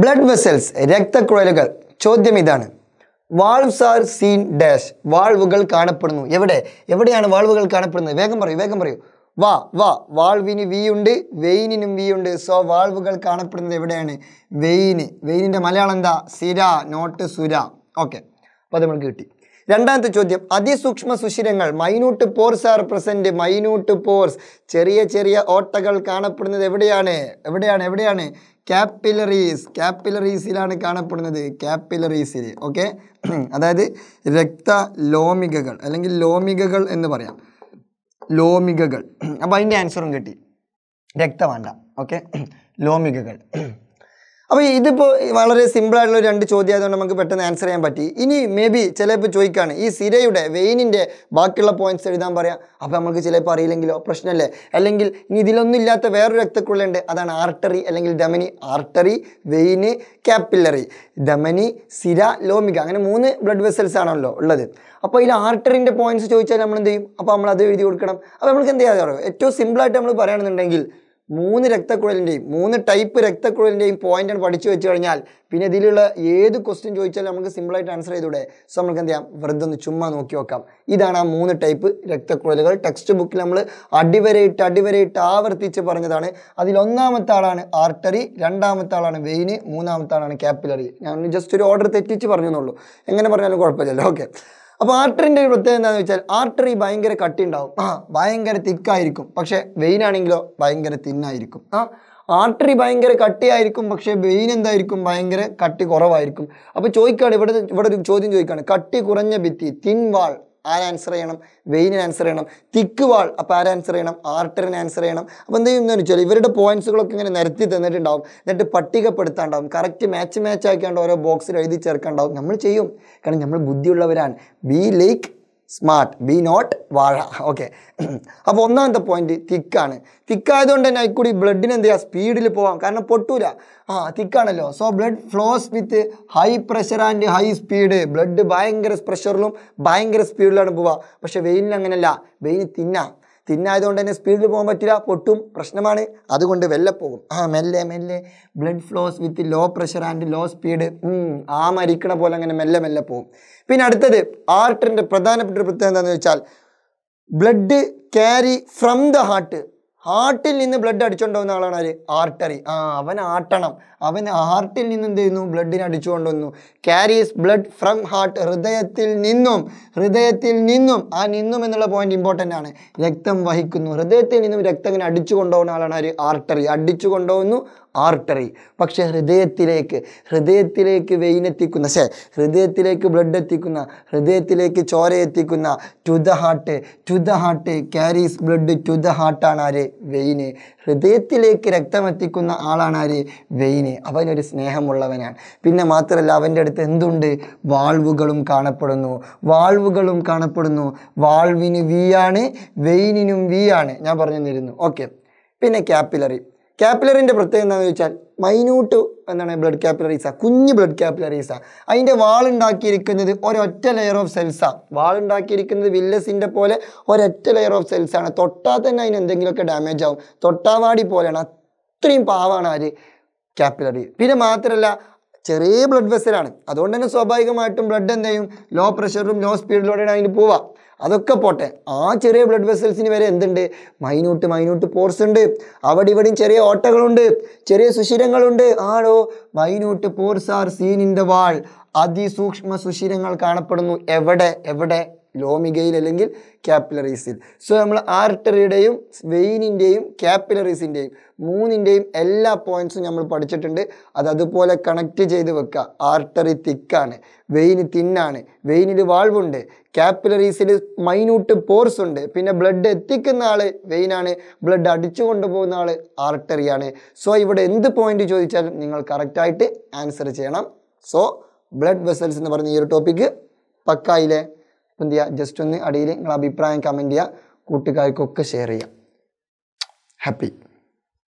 blood vessels രക്തക്കുഴലുകൾ ചോദ്യം ഇതാണ് വാൾവ്സ് ആർ സീൻ ഡാഷ് വാൾവുകൾ കാണപ്പെടുന്നു എവിടെ എവിടെയാണ് വാൾവുകൾ കാണപ്പെടുന്നത് വേഗം പറയൂ വേഗം പറയൂ വാ വാ വാൾവിന് വി ഉണ്ട് വെയിനിനും വി ഉണ്ട് സോ വാൾവുകൾ കാണപ്പെടുന്നത് എവിടെയാണ് വെയിന് വെയിനിൻ്റെ മലയാളം എന്താ സിര നോട്ട് സുര ഓക്കെ അപ്പോൾ അത് നമ്മൾക്ക് കിട്ടി രണ്ടാമത്തെ ചോദ്യം അതിസൂക്ഷ്മ സുഷിരങ്ങൾ minute pores are present minute pores ചെറിയ ചെറിയ ഓട്ടകൾ കാണപ്പെടുന്നത് എവിടെയാണ് എവിടെയാണ് എവിടെയാണ് ക്യാപ്പിലറീസ് ക്യാപ്പിലറീസിലാണ് കാണപ്പെടുന്നത് ക്യാപ്പിലറീസിൽ ഓക്കെ അതായത് രക്ത ലോമികകൾ അല്ലെങ്കിൽ ലോമികകൾ എന്ന് പറയാം ലോമികകൾ അപ്പോൾ അതിൻ്റെ ആൻസറും കിട്ടി രക്തം വേണ്ട ഓക്കെ ലോമികകൾ അപ്പോൾ ഇതിപ്പോൾ വളരെ സിമ്പിളായിട്ടുള്ള രണ്ട് ചോദ്യം ആയതുകൊണ്ട് നമുക്ക് പെട്ടെന്ന് ആൻസർ ചെയ്യാൻ പറ്റി ഇനി മേ ബി ചിലപ്പോൾ ചോദിക്കുകയാണ് ഈ സിരയുടെ വെയിനിൻ്റെ ബാക്കിയുള്ള പോയിന്റ്സ് എഴുതാൻ പറയാം അപ്പോൾ നമുക്ക് ചിലപ്പോൾ അറിയില്ലെങ്കിലോ പ്രശ്നമല്ലേ അല്ലെങ്കിൽ ഇനി ഇതിലൊന്നും ഇല്ലാത്ത വേറൊരു രക്തക്കുഴലുണ്ട് അതാണ് ആർട്ടറി അല്ലെങ്കിൽ ധമനി ആർട്ടറി വെയിന് ക്യാപ്പില്ലറി ധമനി സിര ലോമിക അങ്ങനെ മൂന്ന് ബ്ലഡ് വെസൽസ് ആണല്ലോ ഉള്ളത് അപ്പോൾ ഇതിൽ ആർട്ടറിൻ്റെ പോയിന്റ്സ് ചോദിച്ചാൽ നമ്മൾ എന്ത് ചെയ്യും അപ്പോൾ നമ്മൾ അത് എഴുതി കൊടുക്കണം അപ്പോൾ നമുക്ക് എന്ത് ചെയ്യാതെ ഏറ്റവും സിമ്പിളായിട്ട് നമ്മൾ പറയുകയാണെന്നുണ്ടെങ്കിൽ മൂന്ന് രക്തക്കുഴലിൻ്റെയും മൂന്ന് ടൈപ്പ് രക്തക്കുഴലിൻ്റെയും പോയിന്റാണ് പഠിച്ചു വെച്ച് കഴിഞ്ഞാൽ പിന്നെ ഇതിലുള്ള ഏത് ക്വസ്റ്റ്യൻ ചോദിച്ചാലും നമുക്ക് സിമ്പിളായിട്ട് ആൻസർ ചെയ്തൂടെ സോ നമുക്ക് എന്ത് ചെയ്യാം വെറുതെ ഒന്ന് ചുമ്മാ നോക്കി നോക്കാം ഇതാണ് ആ മൂന്ന് ടൈപ്പ് രക്തക്കുഴലുകൾ ടെക്സ്റ്റ് ബുക്കിൽ നമ്മൾ അടിവരയിട്ട് അടിവരയിട്ട് ആവർത്തിച്ച് പറഞ്ഞതാണ് അതിലൊന്നാമത്തെ ആളാണ് ആർട്ടറി രണ്ടാമത്തെ ആളാണ് വെയിന് മൂന്നാമത്തെ ആളാണ് ക്യാപ്പിലറി ഞാൻ ജസ്റ്റ് ഒരു ഓർഡർ തെറ്റിച്ച് പറഞ്ഞെന്നുള്ളൂ എങ്ങനെ പറഞ്ഞാലും കുഴപ്പമില്ലല്ലോ ഓക്കെ അപ്പോൾ ആർട്ടറിൻ്റെ ഒരു പ്രത്യേകത എന്താണെന്ന് വെച്ചാൽ ആർട്ടറി ഭയങ്കര കട്ടി ഉണ്ടാവും ആ ഭയങ്കര തിക്കായിരിക്കും പക്ഷേ വെയിനാണെങ്കിലോ ഭയങ്കര തിന്നായിരിക്കും ആ ആർട്ടറി ഭയങ്കര കട്ടിയായിരിക്കും പക്ഷേ വെയിൻ എന്തായിരിക്കും ഭയങ്കര കട്ടി കുറവായിരിക്കും അപ്പോൾ ചോദിക്കുകയാണ് ഇവിടെ ഇവിടെ ഒരു ചോദ്യം ചോദിക്കുകയാണ് കട്ടി കുറഞ്ഞ ഭിത്തി തിൻ വാൾ ആര് ആൻസർ ചെയ്യണം വെയിനിന് ആൻസർ ചെയ്യണം തിക്ക് വാൾ അപ്പോൾ ആര് ആൻസർ ചെയ്യണം ആർട്ടറിന് ആൻസർ ചെയ്യണം അപ്പോൾ എന്ത് ചെയ്യുമെന്ന് വെച്ചാൽ ഇവരുടെ പോയിന്റ്സുകളൊക്കെ ഇങ്ങനെ നിരത്തി തന്നിട്ടുണ്ടാവും എന്നിട്ട് പട്ടികപ്പെടുത്താണ്ടാവും കറക്റ്റ് മാച്ച് മാച്ച് ആക്കിയാണ്ട് ഓരോ ബോക്സിൽ എഴുതി ചേർക്കാണ്ടാവും നമ്മൾ ചെയ്യും കാരണം നമ്മൾ ബുദ്ധിയുള്ളവരാണ് be like smart be not വാഴ ഓക്കെ അപ്പോൾ ഒന്നാമത്തെ പോയിന്റ് തിക്കാണ് തിക്കായതുകൊണ്ട് തന്നെ അതിൽക്കൂടി ബ്ലഡിന് എന്ത് ചെയ്യുക സ്പീഡിൽ പോകാം കാരണം പൊട്ടൂല ആ തിക്കാണല്ലോ so blood flows with high pressure and high speed blood ഭയങ്കര പ്രഷറിലും ഭയങ്കര സ്പീഡിലാണ് പോവുക പക്ഷേ വെയിനിൽ അങ്ങനെയല്ല വെയിൻ തിന്നാം തിന്നായതുകൊണ്ട് തന്നെ സ്പീഡിൽ പോകാൻ പറ്റില്ല പൊട്ടും പ്രശ്നമാണ് അതുകൊണ്ട് വെല്ലെ പോകും ആ മെല്ലെ മെല്ലെ blood flows with low pressure and low speed ആ മരിക്കണ പോലെ അങ്ങനെ മെല്ലെ മെല്ലെ പോകും പിന്നെ അടുത്തത് ആർട്ടറിൻ്റെ പ്രധാനപ്പെട്ട പ്രത്യേകത എന്താണെന്ന് വെച്ചാൽ blood carry from the heart ഹാർട്ടിൽ നിന്ന് ബ്ലഡ് അടിച്ചുകൊണ്ടുവന്ന ആളാണ് ആര് ആർട്ടറി ആ അവൻ ആട്ടണം അവൻ ഹാർട്ടിൽ നിന്ന് എന്ത് ചെയ്യുന്നു ബ്ലഡിനെ അടിച്ചുകൊണ്ടുവന്നു ക്യാരീസ് ബ്ലഡ് ഫ്രം ഹാർട്ട് ഹൃദയത്തിൽ നിന്നും ഹൃദയത്തിൽ നിന്നും ആ നിന്നും എന്നുള്ള പോയിന്റ് ഇമ്പോർട്ടൻ്റ് ആണ് രക്തം വഹിക്കുന്നു ഹൃദയത്തിൽ നിന്നും രക്തം ഇങ്ങനെ അടിച്ചു കൊണ്ടുപോകുന്ന ആളാണ് ആര് ആർട്ടറി അടിച്ചു കൊണ്ടുപോകുന്നു ആർട്ടറി പക്ഷേ ഹൃദയത്തിലേക്ക് ഹൃദയത്തിലേക്ക് വെയിൻ എത്തിക്കുന്ന ശേ ഹൃദയത്തിലേക്ക് ബ്ലഡ് എത്തിക്കുന്ന ഹൃദയത്തിലേക്ക് ചോര എത്തിക്കുന്ന to the heart to the heart carries blood to the ഹാർട്ടാണ് ആര് വെയിന് ഹൃദയത്തിലേക്ക് രക്തം എത്തിക്കുന്ന ആളാണ് ആര് വെയിന് അവനൊരു സ്നേഹമുള്ളവനാണ് പിന്നെ മാത്രമല്ല അവൻ്റെ അടുത്ത് എന്തുണ്ട് വാൾവുകളും കാണപ്പെടുന്നു വാൾവുകളും കാണപ്പെടുന്നു വാൾവിന് വി ആണ് വെയിനിനും വി ആണ് ഞാൻ പറഞ്ഞു തന്നിരുന്നു ഓക്കെ പിന്നെ ക്യാപ്പിലറി ക്യാപ്പിലറിൻ്റെ പ്രത്യേകത എന്താണെന്ന് ചോദിച്ചാൽ മൈന്യൂട്ട് എന്താണ് ബ്ലഡ് കാപ്പിലറീസാണ് കുഞ്ഞ് ബ്ലഡ് കാപ്പിലറീസാണ് അതിൻ്റെ വാളുണ്ടാക്കിയിരിക്കുന്നത് ഒരൊറ്റ ലെയർ ഓഫ് സെൽസാണ് വാളുണ്ടാക്കിയിരിക്കുന്നത് വില്ലസിൻ്റെ പോലെ ഒരൊറ്റ ലെയർ ഓഫ് സെൽസാണ് തൊട്ടാൽ തന്നെ അതിന് എന്തെങ്കിലുമൊക്കെ ഡാമേജ് ആവും തൊട്ടാവാടി പോലെയാണ് അത്രയും പാവാണ് അവർ ക്യാപ്പിലറി പിന്നെ മാത്രമല്ല ചെറിയ ബ്ലഡ് വെസലാണ് അതുകൊണ്ട് തന്നെ സ്വാഭാവികമായിട്ടും ബ്ലഡ് എന്ത് ചെയ്യും ലോ പ്രഷറിലും ലോ സ്പീഡിലൂടെയാണ് അതിന് പോവുക അതൊക്കെ പോട്ടെ ആ ചെറിയ ബ്ലഡ് വെസൽസിന് വരെ എന്തുണ്ട് മൈന്യൂട്ട് മൈന്യൂട്ട് പോർസ് ഉണ്ട് അവിടെ ഇവിടെയും ചെറിയ ഓട്ടകളുണ്ട് ചെറിയ സുഷിരങ്ങളുണ്ട് ആണോ minute pores are seen in the wall അതിസൂക്ഷ്മ സുഷിരങ്ങൾ കാണപ്പെടുന്നു എവിടെ എവിടെ ലോമികയിൽ അല്ലെങ്കിൽ ക്യാപ്പിലറീസിൽ സോ നമ്മൾ ആർട്ടറിയുടെയും വെയിനിൻ്റെയും ക്യാപ്പിലറീസിൻ്റെയും മൂന്നിൻ്റെയും എല്ലാ പോയിൻറ്സും നമ്മൾ പഠിച്ചിട്ടുണ്ട് അത് അതുപോലെ കണക്റ്റ് ചെയ്ത് വെക്കുക ആർട്ടറി തിക്കാണ് വെയിന് തിന്നാണ് വെയിനിൽ വാൾവുണ്ട് ക്യാപ്പിലറീസിൽ മൈന്യൂട്ട് പോർസ് ഉണ്ട് പിന്നെ ബ്ലഡ് എത്തിക്കുന്ന ആൾ വെയിനാണ് ബ്ലഡ് അടിച്ചു കൊണ്ടുപോകുന്ന ആൾ ആർട്ടറിയാണ് സോ ഇവിടെ എന്ത് പോയിന്റ് ചോദിച്ചാലും നിങ്ങൾ കറക്റ്റായിട്ട് ആൻസർ ചെയ്യണം സോ ബ്ലഡ് വെസൽസ് എന്ന് പറഞ്ഞ ഈ ഒരു ടോപ്പിക്ക് പക്കായില്ലേ അപ്പം എന്ത് ചെയ്യുക ജസ്റ്റ് ഒന്ന് അടിയിൽ നിങ്ങളുടെ അഭിപ്രായം കമൻറ്റ് ചെയ്യുക കൂട്ടുകാർക്കൊക്കെ ഷെയർ ചെയ്യുക ഹാപ്പി